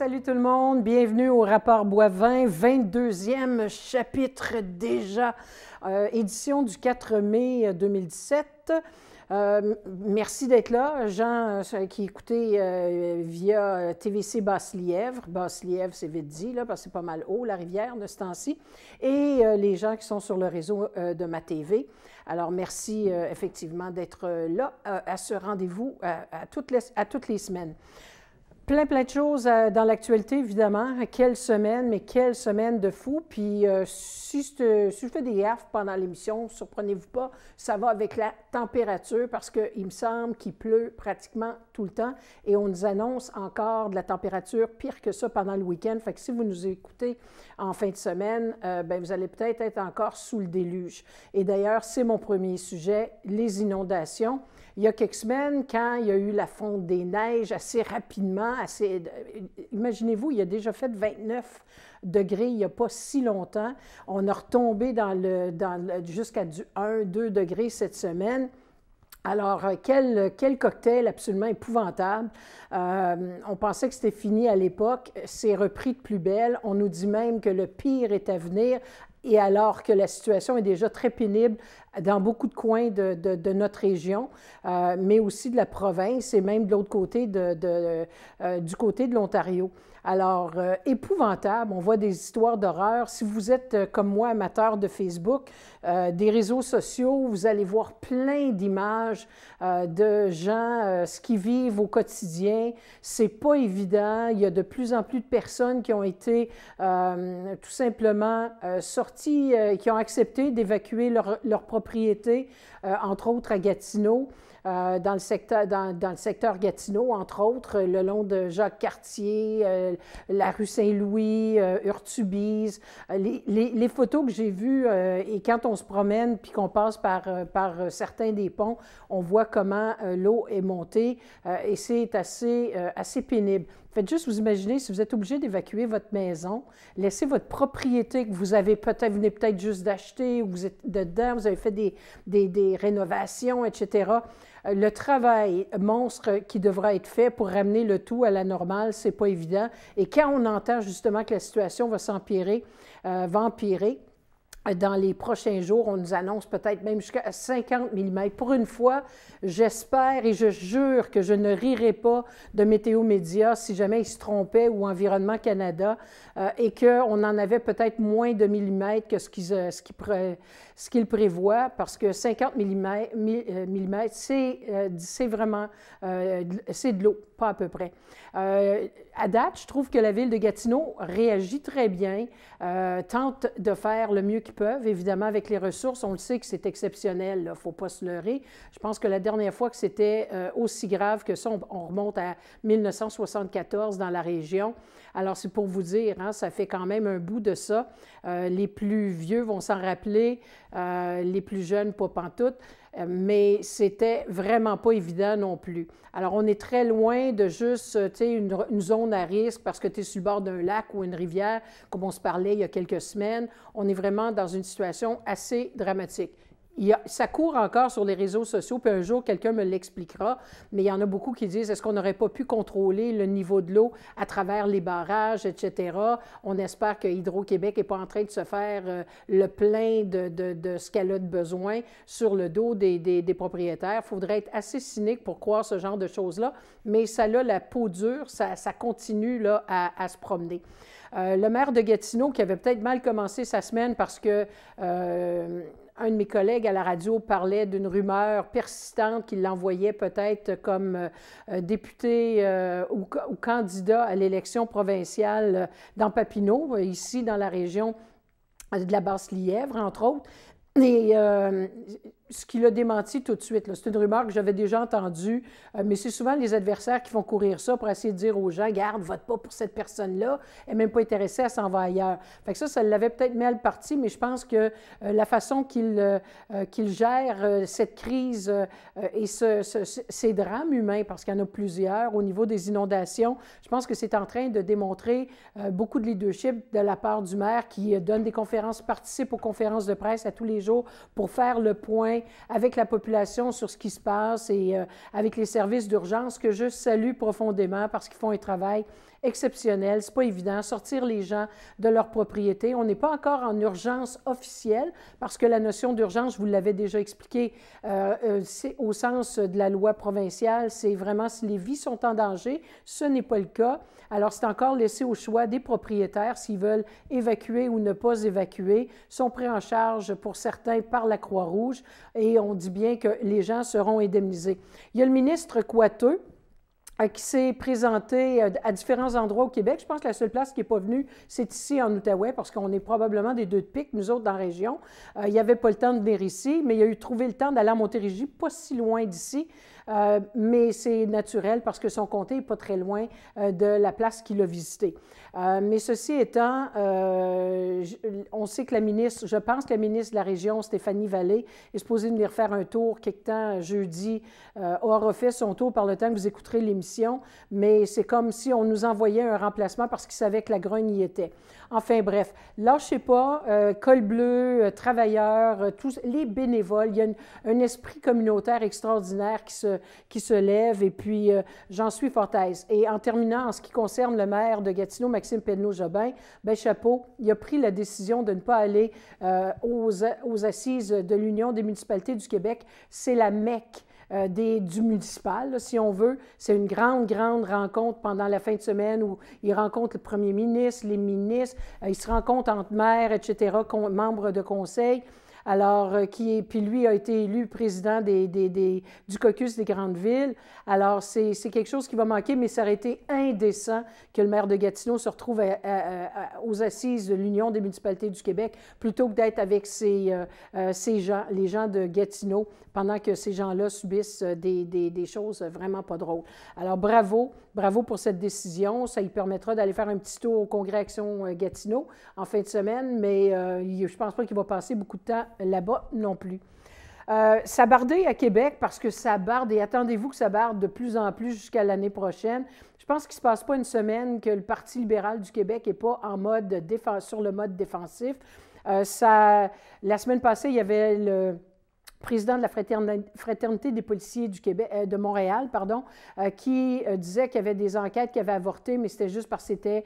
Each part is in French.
Salut tout le monde, bienvenue au rapport Boivin, 22e chapitre déjà, euh, édition du 4 mai 2017. Euh, euh, merci d'être là, Jean qui écoutait via TVC Basse-Lièvre. Basse-Lièvre, c'est vite dit, là, parce que c'est pas mal haut, la rivière de ce temps-ci. Et les gens qui sont sur le réseau de ma TV. Alors, merci effectivement d'être là à ce rendez-vous toutes à toutes les semaines plein, plein de choses euh, dans l'actualité, évidemment. Quelle semaine, mais quelle semaine de fou. Puis euh, si, je fais des gaffes pendant l'émission, surprenez-vous pas, ça va avec la température parce qu'il me semble qu'il pleut pratiquement tout le temps et on nous annonce encore de la température pire que ça pendant le week-end. Fait que si vous nous écoutez en fin de semaine, euh, ben, vous allez peut-être être encore sous le déluge. Et d'ailleurs, c'est mon premier sujet, les inondations. Il y a quelques semaines, quand il y a eu la fonte des neiges assez rapidement, assez, euh, imaginez-vous, il y a déjà fait 29 degrés il n'y a pas si longtemps. On a retombé jusqu'à du 1-2 degrés cette semaine. Alors, euh, quel, cocktail absolument épouvantable. Euh, on pensait que c'était fini à l'époque. C'est repris de plus belle. On nous dit même que le pire est à venir et alors que la situation est déjà très pénible dans beaucoup de coins de, notre région, euh, mais aussi de la province et même de l'autre côté, euh, du côté de l'Ontario. Alors, euh, épouvantable. On voit des histoires d'horreur. Si vous êtes, euh, comme moi, amateur de Facebook, euh, des réseaux sociaux, vous allez voir plein d'images de gens, ce qu'ils vivent au quotidien. C'est pas évident. Il y a de plus en plus de personnes qui ont été tout simplement sorties, qui ont accepté d'évacuer leur, leur, propriété, entre autres à Gatineau. Euh, dans, le secteur, dans, le secteur Gatineau, entre autres, euh, le long de Jacques-Cartier, euh, la rue Saint-Louis, Urtubise. Les, photos que j'ai vues, et quand on se promène puis qu'on passe par, par certains des ponts, on voit comment l'eau est montée et c'est assez, assez pénible. Faites juste vous imaginer si vous êtes obligé d'évacuer votre maison, laissez votre propriété que vous avez peut-être, venez peut-être juste d'acheter ou vous êtes dedans, vous avez fait des, des, rénovations, etc. Euh, le travail monstre qui devra être fait pour ramener le tout à la normale, c'est pas évident. Et quand on entend justement que la situation va s'empirer, euh, va empirer, euh, dans les prochains jours. On nous annonce peut-être même jusqu'à 50 mm. Pour une fois, j'espère et je jure que je ne rirai pas de Météo Média si jamais ils se trompaient ou Environnement Canada euh, et et qu'on en avait peut-être moins de millimètres que ce qu'ils euh, ce qui, ce qu'il prévoit, parce que 50 mm, euh, euh, c'est vraiment euh, c'est de l'eau, pas à peu près. à date, je trouve que la ville de Gatineau réagit très bien, tente de faire le mieux qu'ils peuvent. Évidemment, avec les ressources, on le sait que c'est exceptionnel, il ne faut pas se leurrer. Je pense que la dernière fois que c'était aussi grave que ça, on, remonte à 1974 dans la région. Alors, c'est pour vous dire, hein, ça fait quand même un bout de ça. les plus vieux vont s'en rappeler. Euh, les plus jeunes pas pantoute, euh, mais c'était vraiment pas évident non plus. Alors, on est très loin de juste, euh, tu une, une, zone à risque parce que tu es sur le bord d'un lac ou une rivière, comme on se parlait il y a quelques semaines. On est vraiment dans une situation assez dramatique ça court encore sur les réseaux sociaux, puis un jour, quelqu'un me l'expliquera, mais il y en a beaucoup qui disent est-ce qu'on n'aurait pas pu contrôler le niveau de l'eau à travers les barrages, etc. On espère que Hydro-Québec n'est pas en train de se faire euh, le plein de, ce qu'elle a de besoin sur le dos des, propriétaires. Il faudrait être assez cynique pour croire ce genre de choses-là, mais ça a la peau dure, ça, continue là, à, se promener. Euh, le maire de Gatineau, qui avait peut-être mal commencé sa semaine parce que euh, un de mes collègues à la radio parlait d'une rumeur persistante qu'il l'envoyait peut-être comme euh, euh, député euh, ou, candidat à l'élection provinciale dans Papineau, ici dans la région de la Basse-Lièvre, entre autres ce qu'il a démenti tout de suite. C'est une rumeur que j'avais déjà entendue, euh, mais c'est souvent les adversaires qui font courir ça pour essayer de dire aux gens Garde, vote pas pour cette personne-là, elle n'est même pas intéressée, elle s'en va ailleurs. Fait que ça, ça l'avait peut-être mal parti, mais je pense que euh, la façon qu'il euh, gère cette crise et ces drames humains, parce qu'il y en a plusieurs au niveau des inondations, je pense que c'est en train de démontrer beaucoup de leadership de la part du maire qui donne des conférences, participe aux conférences de presse à tous les jours pour faire le point avec la population sur ce qui se passe et euh, avec les services d'urgence que je salue profondément parce qu'ils font un travail exceptionnel. C'est pas évident. Sortir les gens de leur propriété. On n'est pas encore en urgence officielle parce que la notion d'urgence, vous l'avez déjà expliqué, euh, euh, c'est au sens de la loi provinciale, c'est vraiment si les vies sont en danger. Ce n'est pas le cas. Alors, c'est encore laissé au choix des propriétaires s'ils veulent évacuer ou ne pas évacuer. Sont pris en charge pour certains par la Croix-Rouge et on dit bien que les gens seront indemnisés. Il y a le ministre Coiteux qui s'est présenté euh, à différents endroits au Québec. Je pense que la seule place qui n'est pas venue, c'est ici en Outaouais, parce qu'on est probablement des deux de pique, nous autres, dans la région. Euh, il n'y avait pas le temps de venir ici, mais il a eu trouvé le temps d'aller à Montérégie, pas si loin d'ici. Euh, mais c'est naturel parce que son comté n'est pas très loin de la place qu'il a visitée. mais ceci étant, on sait que la ministre, je pense que la ministre de la Région, Stéphanie Vallée, est supposée venir faire un tour quelque temps jeudi, aura fait son tour par le temps que vous écouterez l'émission mais c'est comme si on nous envoyait un remplacement parce qu'ils savaient que la grogne y était. Enfin bref, lâchez pas, euh, col bleu, euh, travailleurs, euh, tous les bénévoles, il y a un esprit communautaire extraordinaire qui se, qui se lève et puis j'en suis fort Et en terminant, en ce qui concerne le maire de Gatineau, Maxime Pedneau-Jobin, ben chapeau, il a pris la décision de ne pas aller aux, aux assises de l'Union des municipalités du Québec. C'est la mecque euh, du municipal, si on veut. C'est une grande, grande rencontre pendant la fin de semaine où ils rencontrent le premier ministre, les ministres, euh, ils se rencontrent entre maires, etc., membres de conseil. Alors, euh, qui est, puis lui a été élu président des, des, des, du caucus des grandes villes. Alors, c'est quelque chose qui va manquer, mais ça aurait été indécent que le maire de Gatineau se retrouve aux assises de l'Union des municipalités du Québec plutôt que d'être avec ces euh, euh, gens, les gens de Gatineau, pendant que ces gens-là subissent des, des choses vraiment pas drôles. Alors, bravo, bravo pour cette décision. Ça lui permettra d'aller faire un petit tour au Congrès Action Gatineau en fin de semaine, mais je ne pense pas qu'il va passer beaucoup de temps là-bas non plus. Euh, ça bardait à Québec parce que ça barde, et attendez-vous que ça barde de plus en plus jusqu'à l'année prochaine. Je pense qu'il ne se passe pas une semaine que le Parti libéral du Québec n'est pas en mode défense, sur le mode défensif. Euh, ça, la semaine passée, il y avait le, président de la fraternité des policiers du Québec, euh, de Montréal, pardon, euh, qui euh, disait qu'il y avait des enquêtes qui avaient avorté, mais c'était juste parce que c'était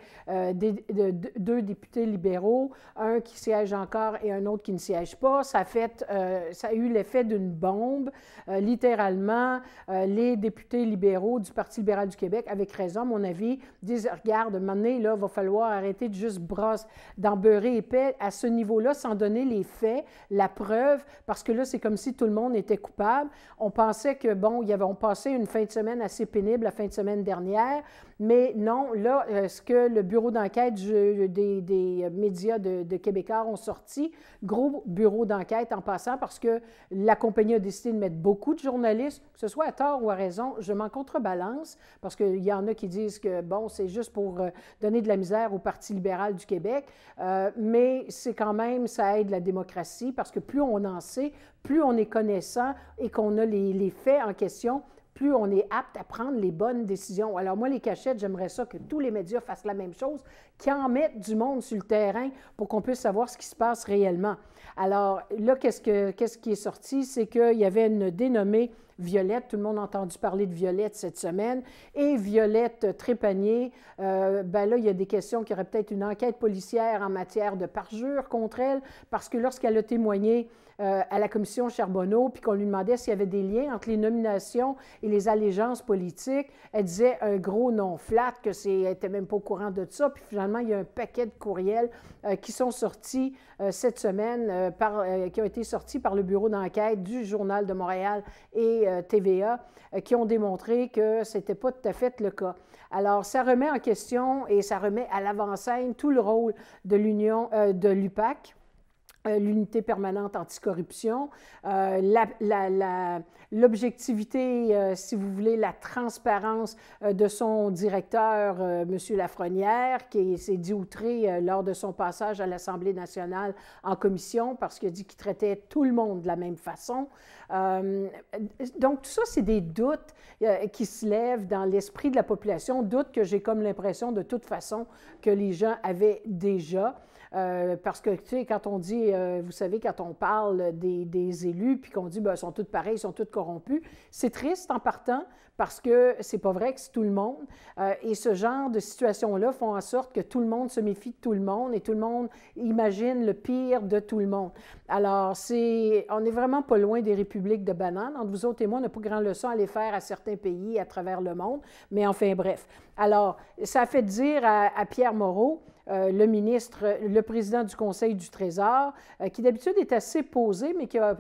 deux députés libéraux, un qui siège encore et un autre qui ne siège pas. Ça a, fait, ça a eu l'effet d'une bombe. littéralement, les députés libéraux du Parti libéral du Québec, avec raison, à mon avis, disent, regarde, maintenant, là, il va falloir arrêter de juste brosse, d'embeurrer épais à ce niveau-là, sans donner les faits, la preuve, parce que là, c'est comme si tout le monde était coupable. On pensait que, bon, il on passait une fin de semaine assez pénible la fin de semaine dernière. Mais non, là, euh, ce que le bureau d'enquête des, médias de, de Québécois ont sorti, gros bureau d'enquête en passant, parce que la compagnie a décidé de mettre beaucoup de journalistes, que ce soit à tort ou à raison, je m'en contrebalance, parce qu'il y en a qui disent que, bon, c'est juste pour euh, donner de la misère au Parti libéral du Québec, euh, mais c'est quand même, ça aide la démocratie, parce que plus on en sait, plus on est connaissant et qu'on a les faits en question, plus on est apte à prendre les bonnes décisions. Alors moi, les cachettes, j'aimerais ça que tous les médias fassent la même chose, qu'ils en mettent du monde sur le terrain pour qu'on puisse savoir ce qui se passe réellement. Alors là, qu'est-ce, qui est sorti? C'est qu'il y avait une dénommée Violette, tout le monde a entendu parler de Violette cette semaine, et Violette Trépanier, euh, ben là, il y a des questions qui aurait peut-être une enquête policière en matière de parjure contre elle, parce que lorsqu'elle a témoigné euh, à la commission Charbonneau, puis qu'on lui demandait s'il y avait des liens entre les nominations et les allégeances politiques, elle disait un gros non flat, que c'est, n'était même pas au courant de ça. Puis finalement, il y a un paquet de courriels euh, qui sont sortis euh, cette semaine, qui ont été sortis par le bureau d'enquête du Journal de Montréal et TVA, qui ont démontré que ce n'était pas tout à fait le cas. Alors, ça remet en question et ça remet à l'avant-scène tout le rôle de l'Union, de l'UPAC euh, l'unité permanente anticorruption, euh, l'objectivité, euh, si vous voulez, la transparence de son directeur, M. Lafrenière, qui s'est dit outré lors de son passage à l'Assemblée nationale en commission parce qu'il a dit qu'il traitait tout le monde de la même façon. donc, tout ça, c'est des doutes qui se lèvent dans l'esprit de la population, doutes que j'ai comme l'impression de toute façon que les gens avaient déjà. Euh, parce que, tu sais, quand on dit, euh, vous savez, quand on parle des, élus, puis qu'on dit, ben, ils sont tous pareils, ils sont tous corrompus, c'est triste en partant parce que c'est pas vrai que c'est tout le monde. Euh, et ce genre de situation-là font en sorte que tout le monde se méfie de tout le monde et tout le monde imagine le pire de tout le monde. Alors, c'est, on n'est vraiment pas loin des républiques de bananes. Entre vous autres et moi, on n'a pas grand leçon à les faire à certains pays à travers le monde. Mais enfin, bref. Alors, ça fait dire à Pierre Moreau, euh, le ministre, le président du Conseil du Trésor, euh, qui d'habitude est assez posé, mais qui a,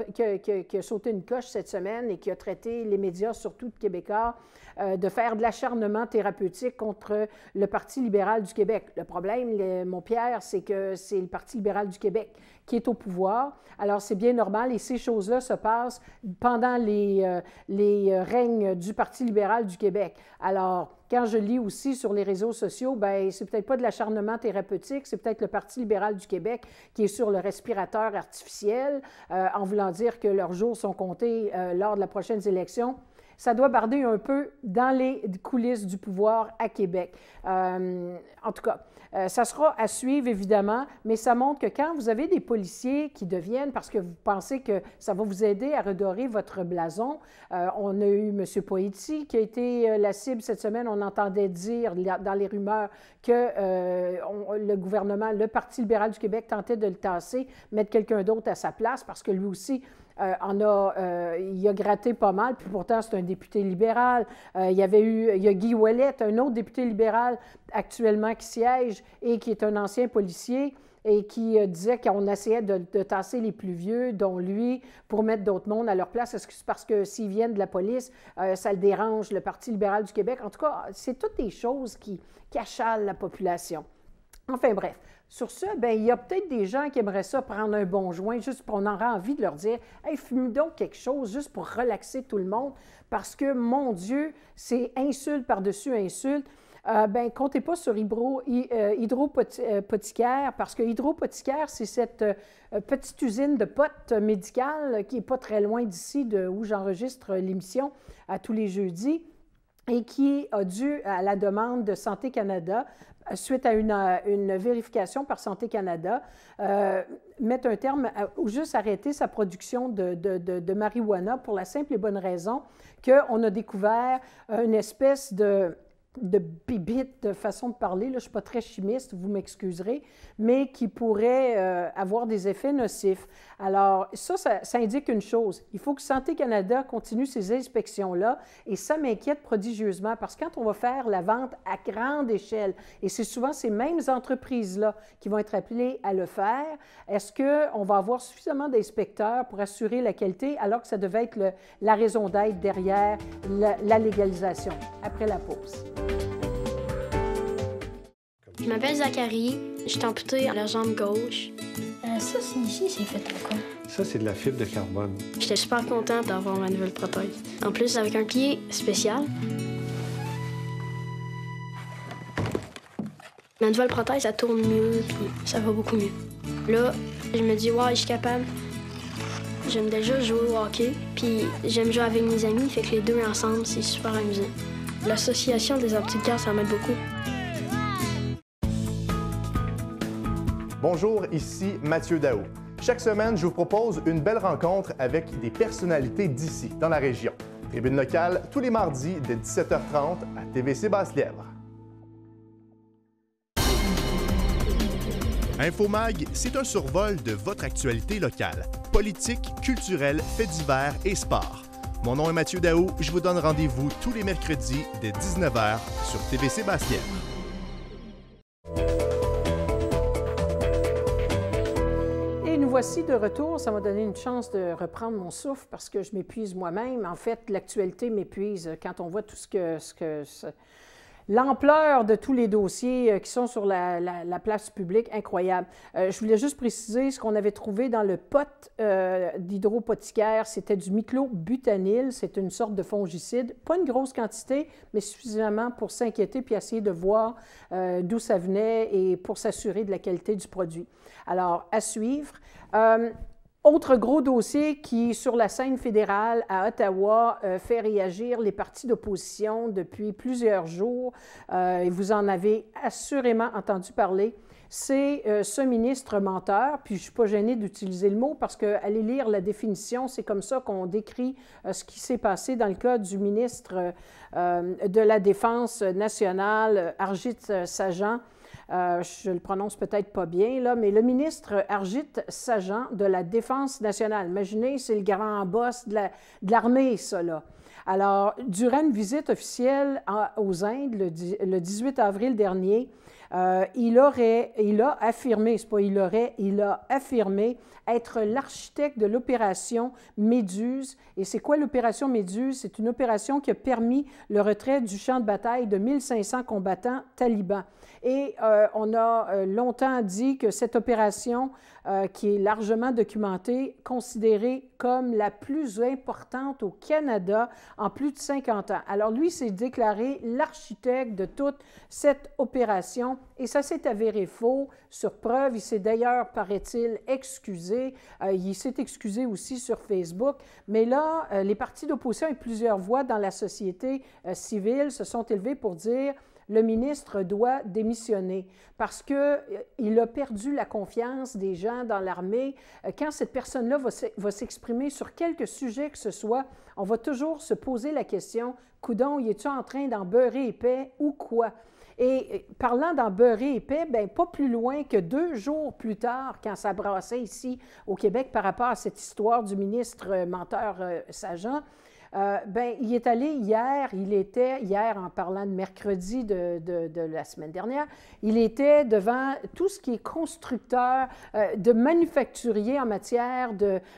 sauté une coche cette semaine et qui a traité les médias, surtout de Québécois, euh, de faire de l'acharnement thérapeutique contre le Parti libéral du Québec. Le problème, mon Pierre, c'est que c'est le Parti libéral du Québec qui est au pouvoir. Alors, c'est bien normal et ces choses-là se passent pendant les, les règnes du Parti libéral du Québec. Alors, quand je lis aussi sur les réseaux sociaux, ben c'est peut-être pas de l'acharnement thérapeutique, c'est peut-être le Parti libéral du Québec qui est sur le respirateur artificiel, euh, en voulant dire que leurs jours sont comptés euh, lors de la prochaine élection ça doit barder un peu dans les coulisses du pouvoir à Québec. Euh, en tout cas, ça sera à suivre, évidemment, mais ça montre que quand vous avez des policiers qui deviennent, parce que vous pensez que ça va vous aider à redorer votre blason, on a eu M. Poiti qui a été la cible cette semaine, entendait dire dans les rumeurs que euh, le gouvernement, le Parti libéral du Québec tentait de le tasser, mettre quelqu'un d'autre à sa place parce que lui aussi, euh, en a, euh, il a gratté pas mal, puis pourtant c'est un député libéral. il y avait eu, il y a Guy Ouellet, un autre député libéral actuellement qui siège et qui est un ancien policier et qui euh, disait qu'on essayait de, tasser les plus vieux, dont lui, pour mettre d'autres mondes à leur place. Est-ce que c'est parce que s'ils viennent de la police, euh, ça le dérange, le Parti libéral du Québec? En tout cas, c'est toutes des choses qui, achalent la population. Enfin bref, sur ce, ben, il y a peut-être des gens qui aimeraient ça prendre un bon joint, juste pour on aura envie de leur dire Hey, fume donc quelque chose, juste pour relaxer tout le monde, parce que mon Dieu, c'est insulte par-dessus insulte. Euh, Bien, comptez pas sur hydro, euh, hydropoticaire euh, parce que hydropoticaire, c'est cette petite usine de potes médicales qui est pas très loin d'ici de où j'enregistre l'émission à tous les jeudis et qui a dû à la demande de Santé Canada suite à une, vérification par Santé Canada, mettre un terme ou juste arrêter sa production de, de, marijuana pour la simple et bonne raison qu'on a découvert une espèce de de bibite, de façon de parler, je ne suis pas très chimiste, vous m'excuserez, mais qui pourrait euh, avoir des effets nocifs. Alors, ça, ça, indique une chose. Il faut que Santé Canada continue ces inspections-là et ça m'inquiète prodigieusement parce que quand on va faire la vente à grande échelle, et c'est souvent ces mêmes entreprises-là qui vont être appelées à le faire, est-ce qu'on va avoir suffisamment d'inspecteurs pour assurer la qualité alors que ça devait être la raison d'être derrière la légalisation après la pause? Je m'appelle Zachary, je suis amputé à la jambe gauche. Euh, ça, c'est ici, c'est fait pour quoi? Ça, c'est de la fibre de carbone. J'étais super contente d'avoir ma nouvelle prothèse. En plus, avec un pied spécial. Ma nouvelle prothèse, ça tourne mieux, ça va beaucoup mieux. Là, je me dis, ouais, je suis capable. J'aime déjà jouer au hockey, puis j'aime jouer avec mes amis, fait que les deux ensemble, c'est super amusant. L'association des antiquaires, ça m'aide beaucoup. Bonjour, ici Mathieu Daou. Chaque semaine, je vous propose une belle rencontre avec des personnalités d'ici, dans la région. Tribune locale, tous les mardis dès 17h30 à TVC Basse-Lièvre. Infomag, c'est un survol de votre actualité locale, politique, culturelle, faits divers et sport. Mon nom est Mathieu Daou. Je vous donne rendez-vous tous les mercredis dès 19h sur TVC Sébastien. Et nous voici de retour. Ça m'a donné une chance de reprendre mon souffle parce que je m'épuise moi-même. En fait, l'actualité m'épuise quand on voit tout ce que, ce que l'ampleur de tous les dossiers euh, qui sont sur la, place publique, incroyable. Euh, je voulais juste préciser ce qu'on avait trouvé dans le pot euh, d'hydropoticaire, c'était du myclobutanil. c'est une sorte de fongicide, pas une grosse quantité, mais suffisamment pour s'inquiéter puis essayer de voir euh, d'où ça venait et pour s'assurer de la qualité du produit. Alors, à suivre. Autre gros dossier qui, sur la scène fédérale à Ottawa, euh, fait réagir les partis d'opposition depuis plusieurs jours, euh, et vous en avez assurément entendu parler, c'est euh, ce ministre menteur, puis je ne suis pas gênée d'utiliser le mot parce que lire la définition, c'est comme ça qu'on décrit ce qui s'est passé dans le cas du ministre de la Défense nationale, Arjit Sajan, euh, je le prononce peut-être pas bien, là, mais le ministre Argit Sajan de la Défense nationale. Imaginez, c'est le grand boss de l'armée, ça, là. Alors, durant une visite officielle aux Indes le 18 avril dernier, euh, il, aurait, il a affirmé, c'est pas il aurait, il a affirmé être l'architecte de l'opération Méduse. Et c'est quoi l'opération Méduse? C'est une opération qui a permis le retrait du champ de bataille de 1500 combattants talibans. Et euh, on a euh, longtemps dit que cette opération, qui est largement documentée, considérée comme la plus importante au Canada en plus de 50 ans. Alors lui s'est déclaré l'architecte de toute cette opération et ça s'est avéré faux sur preuve. Il s'est d'ailleurs, paraît-il, excusé. Euh, il s'est excusé aussi sur Facebook. Mais là, euh, les partis d'opposition et plusieurs voix dans la société euh, civile se sont élevés pour dire le ministre doit démissionner parce qu'il euh, a perdu la confiance des gens dans l'armée. Euh, quand cette personne-là va s'exprimer sur quelque sujet que ce soit, on va toujours se poser la question, coudon, il est-tu en train d'en beurrer épais ou quoi? Et euh, parlant d'en beurrer épais, ben, pas plus loin que deux jours plus tard, quand ça brassait ici au Québec par rapport à cette histoire du ministre menteur sagent euh, ben, il est allé hier, il était, hier en parlant de mercredi de, la semaine dernière, il était devant tout ce qui est constructeur, euh, de manufacturiers en matière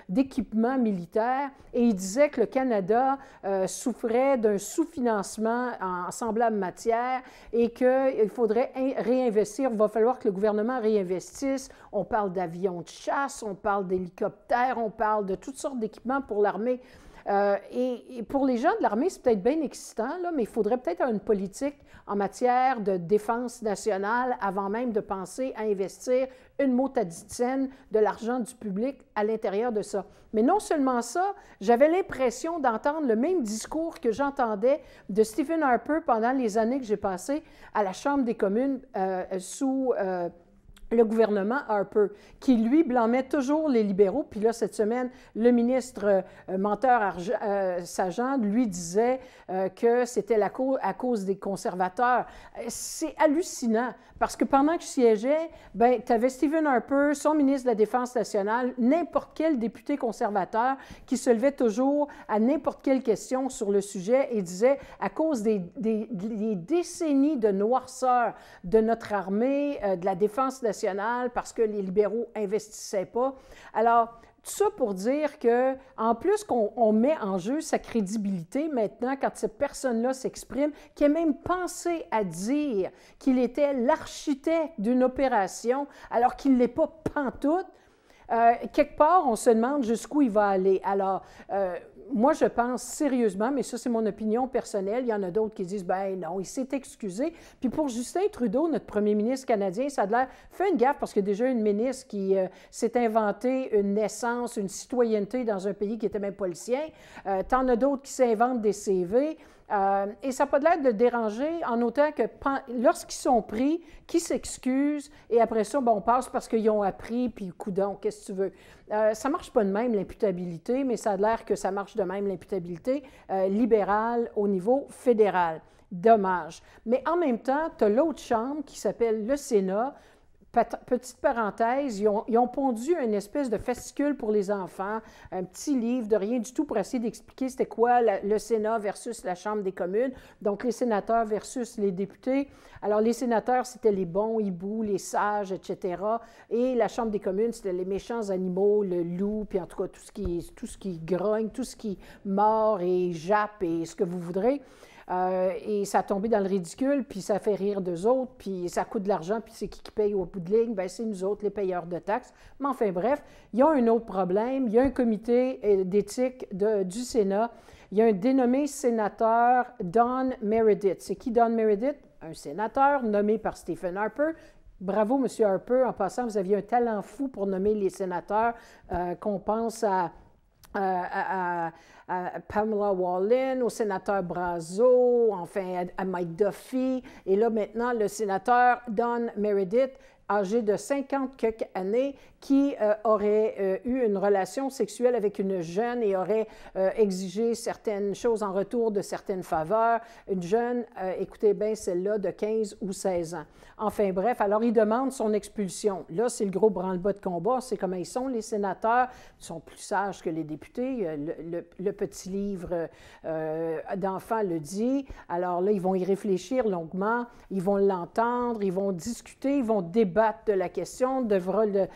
d'équipement militaire, et il disait que le Canada euh, souffrait d'un sous-financement en semblable matière et qu'il faudrait réinvestir, il va falloir que le gouvernement réinvestisse. On parle d'avions de chasse, on parle d'hélicoptères, on parle de toutes sortes d'équipements pour l'armée. Euh, et, pour les gens de l'armée, c'est peut-être bien excitant, là, mais il faudrait peut-être une politique en matière de défense nationale avant même de penser à investir une motaditienne de l'argent du public à l'intérieur de ça. Mais non seulement ça, j'avais l'impression d'entendre le même discours que j'entendais de Stephen Harper pendant les années que j'ai passées à la Chambre des communes euh, sous... Euh, le gouvernement Harper, qui, lui, blâmait toujours les libéraux. Puis là, cette semaine, le ministre euh, menteur Arge, euh, lui disait euh, que c'était la à cause des conservateurs. C'est hallucinant, parce que pendant que je siégeais, ben, tu avais Stephen Harper, son ministre de la Défense nationale, n'importe quel député conservateur qui se levait toujours à n'importe quelle question sur le sujet et disait, à cause des, des décennies de noirceur de notre armée, de la Défense nationale, parce que les libéraux investissaient pas. Alors, tout ça pour dire que, en plus qu'on met en jeu sa crédibilité maintenant, quand cette personne-là s'exprime, qui a même pensé à dire qu'il était l'architecte d'une opération, alors qu'il n'est l'est pas pantoute, euh, quelque part, on se demande jusqu'où il va aller. Alors, euh, moi, je pense sérieusement, mais ça, c'est mon opinion personnelle. Il y en a d'autres qui disent, ben non, il s'est excusé. Puis pour Justin Trudeau, notre premier ministre canadien, ça a l'air, fait une gaffe parce que déjà une ministre qui euh, s'est inventée une naissance, une citoyenneté dans un pays qui n'était même pas le sien. Euh, t'en as d'autres qui s'inventent des CV. Euh, et ça n'a pas l'air de le déranger en autant que lorsqu'ils sont pris, qu'ils s'excusent et après ça, bon, on passe parce qu'ils ont appris, puis coudon, qu'est-ce que tu veux. Euh, ça marche pas de même, l'imputabilité, mais ça a l'air que ça marche de même, l'imputabilité euh, libérale au niveau fédéral. Dommage. Mais en même temps, tu as l'autre chambre qui s'appelle le Sénat, petite parenthèse, ils ont, pondu une espèce de fascicule pour les enfants, un petit livre de rien du tout pour essayer d'expliquer c'était quoi le Sénat versus la Chambre des communes, donc les sénateurs versus les députés. Alors les sénateurs, c'était les bons hiboux, les sages, etc. Et la Chambre des communes, c'était les méchants animaux, le loup, puis en tout cas tout ce qui, tout ce qui grogne, tout ce qui mord et jappe et ce que vous voudrez. Euh, et ça a tombé dans le ridicule, puis ça fait rire d'eux autres, puis ça coûte de l'argent, puis c'est qui qui paye au bout de ligne? Bien, c'est nous autres, les payeurs de taxes. Mais enfin, bref, il y a un autre problème. Il y a un comité euh, d'éthique du Sénat. Il y a un dénommé sénateur Don Meredith. C'est qui Don Meredith? Un sénateur nommé par Stephen Harper, Bravo, M. Harper. En passant, vous aviez un talent fou pour nommer les sénateurs euh, qu'on pense à, à, Pamela Wallin, au sénateur Brazo, enfin à, Mike Duffy. Et là, maintenant, le sénateur Don Meredith âgé de 50 quelques années, qui euh, aurait euh, eu une relation sexuelle avec une jeune et aurait euh, exigé certaines choses en retour de certaines faveurs. Une jeune, écoutez bien, celle-là de 15 ou 16 ans. Enfin bref, alors il demande son expulsion. Là, c'est le gros branle-bas de combat, c'est comment ils sont les sénateurs. Ils sont plus sages que les députés petit livre euh, d'enfants le dit. Alors là, ils vont y réfléchir longuement, ils vont l'entendre, ils vont discuter, ils vont débattre de la question, devra le,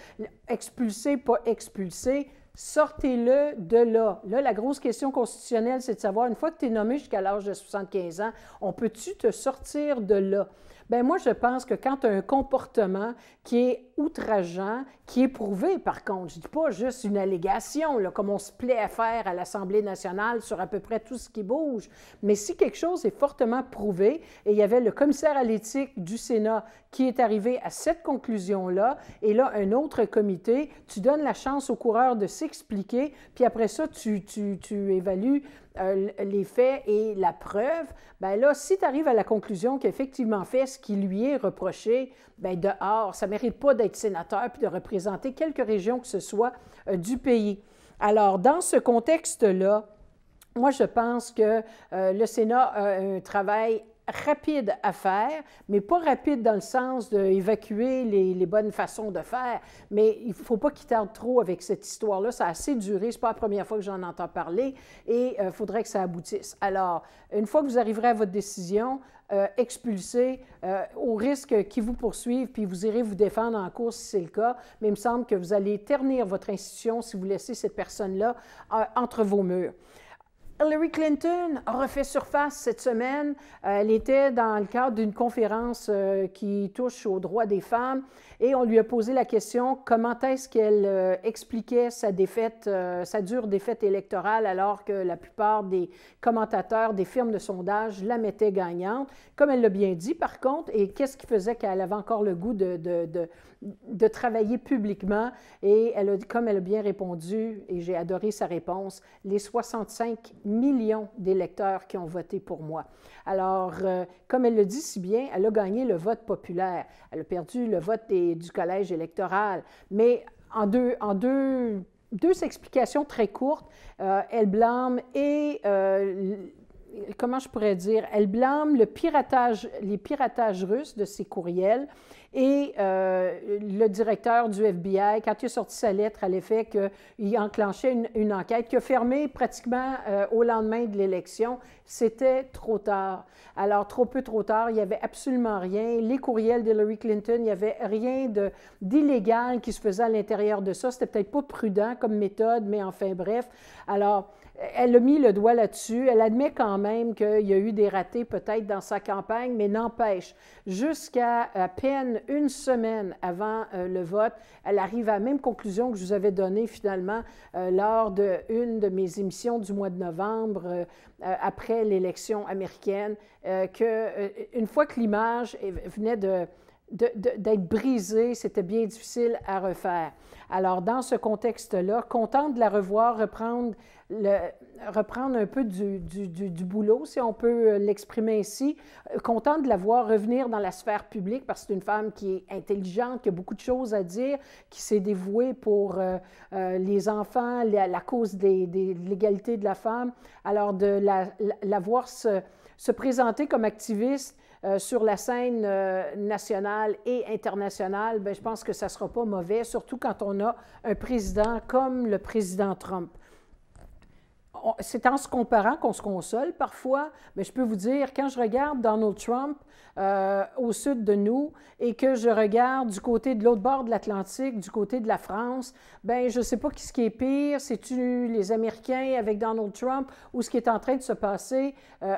expulser, pas expulser. Sortez-le de là. Là, la grosse question constitutionnelle, c'est de savoir, une fois que tu es nommé jusqu'à l'âge de 75 ans, on peut-tu te sortir de là? Ben moi, je pense que quand tu as un comportement qui est outrageant, qui est prouvé, par contre, je dis pas juste une allégation, là, comme on se plaît à faire à l'Assemblée nationale sur à peu près tout ce qui bouge, mais si quelque chose est fortement prouvé, et il y avait le commissaire à l'éthique du Sénat qui est arrivé à cette conclusion-là, et là, un autre comité, tu donnes la chance au coureur de s'expliquer, puis après ça, tu, tu, tu évalues euh, les faits et la preuve, ben là, si tu arrives à la conclusion qu'effectivement fait ce qui lui est reproché, ben dehors, ça mérite pas d'être sénateur puis de représenter quelque région que ce soit euh, du pays. Alors, dans ce contexte-là, moi, je pense que euh, le Sénat a un travail rapide à faire, mais pas rapide dans le sens d'évacuer les, bonnes façons de faire. Mais il ne faut pas qu'il tarde trop avec cette histoire-là. Ça a assez duré. Ce n'est pas la première fois que j'en entends parler et il euh, faudrait que ça aboutisse. Alors, une fois que vous arriverez à votre décision, euh, expulsez euh, au risque qu'ils vous poursuivent, puis vous irez vous défendre en cours si c'est le cas. Mais il me semble que vous allez ternir votre institution si vous laissez cette personne-là entre vos murs. Hillary Clinton a refait surface cette semaine. Euh, elle était dans le cadre d'une conférence euh, qui touche aux droits des femmes et on lui a posé la question comment est-ce qu'elle euh, expliquait sa défaite, sa dure défaite électorale alors que la plupart des commentateurs des firmes de sondage la mettaient gagnante. Comme elle l'a bien dit, par contre, et qu'est-ce qui faisait qu'elle avait encore le goût de, de de travailler publiquement. Et elle a, comme elle a bien répondu, et j'ai adoré sa réponse, les 65 millions d'électeurs qui ont voté pour moi. Alors, euh, comme elle le dit si bien, elle a gagné le vote populaire. Elle a perdu le vote du collège électoral. Mais en deux, en deux deux explications très courtes. Euh, elle blâme et euh, comment je pourrais dire, elle blâme le piratage, les piratages russes de ses courriels et euh, le directeur du FBI, quand il a sorti sa lettre à l'effet qu'il enclenchait une, enquête qui a fermé pratiquement euh, au lendemain de l'élection, c'était trop tard. Alors, trop peu, trop tard, il n'y avait absolument rien. Les courriels d'Hillary Clinton, il n'y avait rien d'illégal qui se faisait à l'intérieur de ça. C'était peut-être pas prudent comme méthode, mais enfin bref. Alors, elle a mis le doigt là-dessus. Elle admet quand même qu'il y a eu des ratés peut-être dans sa campagne, mais n'empêche, jusqu'à à peine une semaine avant euh, le vote, elle arrive à la même conclusion que je vous avais donnée finalement euh, lors d'une de, de, mes émissions du mois de novembre euh, après l'élection américaine, qu'une fois que l'image venait de d'être brisé, c'était bien difficile à refaire. Alors, dans ce contexte-là, content de la revoir, reprendre, le, reprendre un peu du, du, boulot, si on peut l'exprimer ainsi, euh, content de la voir revenir dans la sphère publique parce que c'est une femme qui est intelligente, qui a beaucoup de choses à dire, qui s'est dévouée pour euh, euh, les enfants, la, cause des, de l'égalité de la femme. Alors, de la, la, la voir se, se présenter comme activiste, euh, sur la scène euh, nationale et internationale, ben, je pense que ça ne sera pas mauvais, surtout quand on a un président comme le président Trump c'est en se comparant qu'on se console parfois, mais je peux vous dire, quand je regarde Donald Trump euh, au sud de nous et que je regarde du côté de l'autre bord de l'Atlantique, du côté de la France, ben je ne sais pas ce qui est pire, c'est-tu les Américains avec Donald Trump ou ce qui est en train de se passer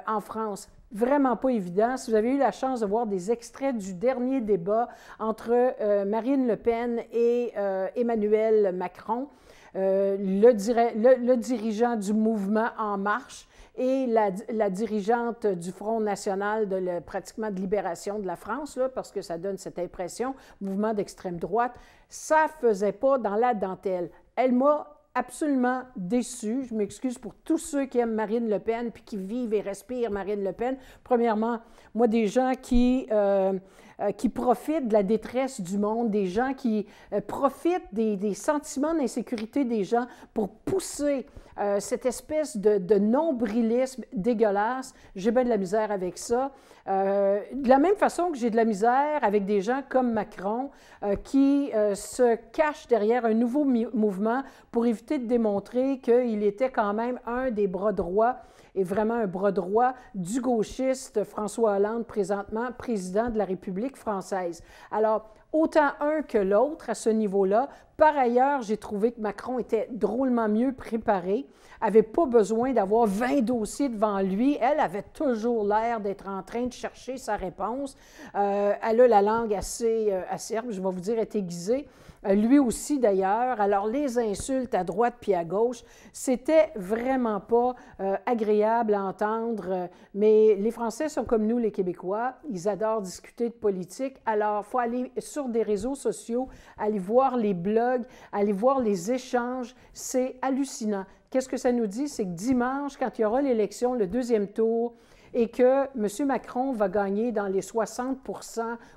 en France vraiment pas évident. Si vous avez eu la chance de voir des extraits du dernier débat entre euh, Marine Le Pen et euh, Emmanuel Macron, euh, le, dirigeant du mouvement En Marche et la, dirigeante du Front national de le, pratiquement de libération de la France, parce que ça donne cette impression, mouvement d'extrême droite, ça faisait pas dans la dentelle. Elle m'a absolument déçu. Je m'excuse pour tous ceux qui aiment Marine Le Pen puis qui vivent et respirent Marine Le Pen. Premièrement, moi, des gens qui, euh, euh, qui profitent de la détresse du monde, des gens qui euh, profitent des, des sentiments d'insécurité des gens pour pousser euh, cette espèce de, de nombrilisme dégueulasse, j'ai bien de la misère avec ça. Euh, de la même façon que j'ai de la misère avec des gens comme Macron euh, qui se cachent derrière un nouveau mouvement pour éviter de démontrer qu'il était quand même un des bras droits et vraiment un bras droit du gauchiste François Hollande, présentement président de la République française. Alors, autant un que l'autre à ce niveau-là. Par ailleurs, j'ai trouvé que Macron était drôlement mieux préparé, avait pas besoin d'avoir 20 dossiers devant lui. Elle avait toujours l'air d'être en train de chercher sa réponse. Euh, elle a la langue assez euh, acerbe, je vais vous dire, est aiguisée. Euh, lui aussi d'ailleurs. Alors les insultes à droite puis à gauche, c'était vraiment pas euh, agréable à entendre, mais les Français sont comme nous les Québécois, ils adorent discuter de politique. Alors faut aller sur des réseaux sociaux, aller voir les blogs, aller voir les échanges, c'est hallucinant. Qu'est-ce que ça nous dit? C'est que dimanche, quand il y aura l'élection, le deuxième tour, et que M. Macron va gagner dans les 60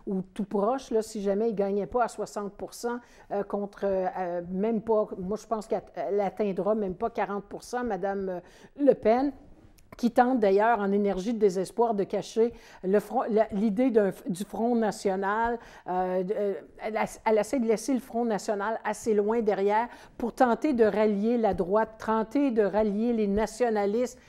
ou tout proche, là, si jamais il ne gagnait pas à 60 euh, contre euh, euh, même pas, moi je pense qu'elle atteindra même pas 40 Mme Le Pen qui tente d'ailleurs en énergie de désespoir de cacher l'idée du Front national. elle, essaie de laisser le Front national assez loin derrière pour tenter de rallier la droite, tenter de rallier les nationalistes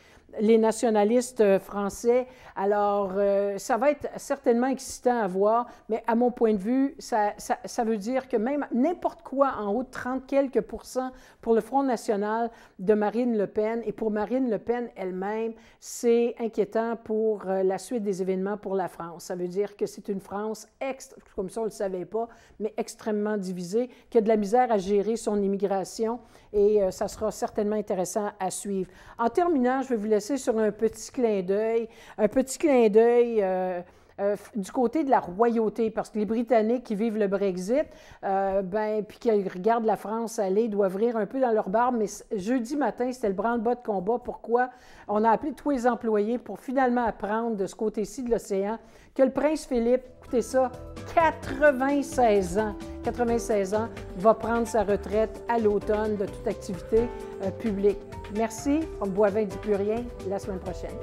les nationalistes euh, français. Alors, euh, ça va être certainement excitant à voir, mais à mon point de vue, ça, ça, veut dire que même n'importe quoi en haut de 30 quelques pourcents pour le Front national de Marine Le Pen et pour Marine Le Pen elle-même, c'est inquiétant pour euh, la suite des événements pour la France. Ça veut dire que c'est une France, extra, comme ça on ne le savait pas, mais extrêmement divisée, qui a de la misère à gérer son immigration et ça sera certainement intéressant à suivre. En terminant, je vais vous laisser sur un petit clin d'œil, un petit clin d'œil. Euh, euh, du côté de la royauté, parce que les Britanniques qui vivent le Brexit, euh, ben, puis qui regardent la France aller, doivent rire un peu dans leur barbe. Mais jeudi matin, c'était le branle-bas de combat. Pourquoi? On a appelé tous les employés pour finalement apprendre de ce côté-ci de l'océan que le prince Philippe, écoutez ça, 96 ans, 96 ans, va prendre sa retraite à l'automne de toute activité euh, publique. Merci. On boit vin du plus rien la semaine prochaine.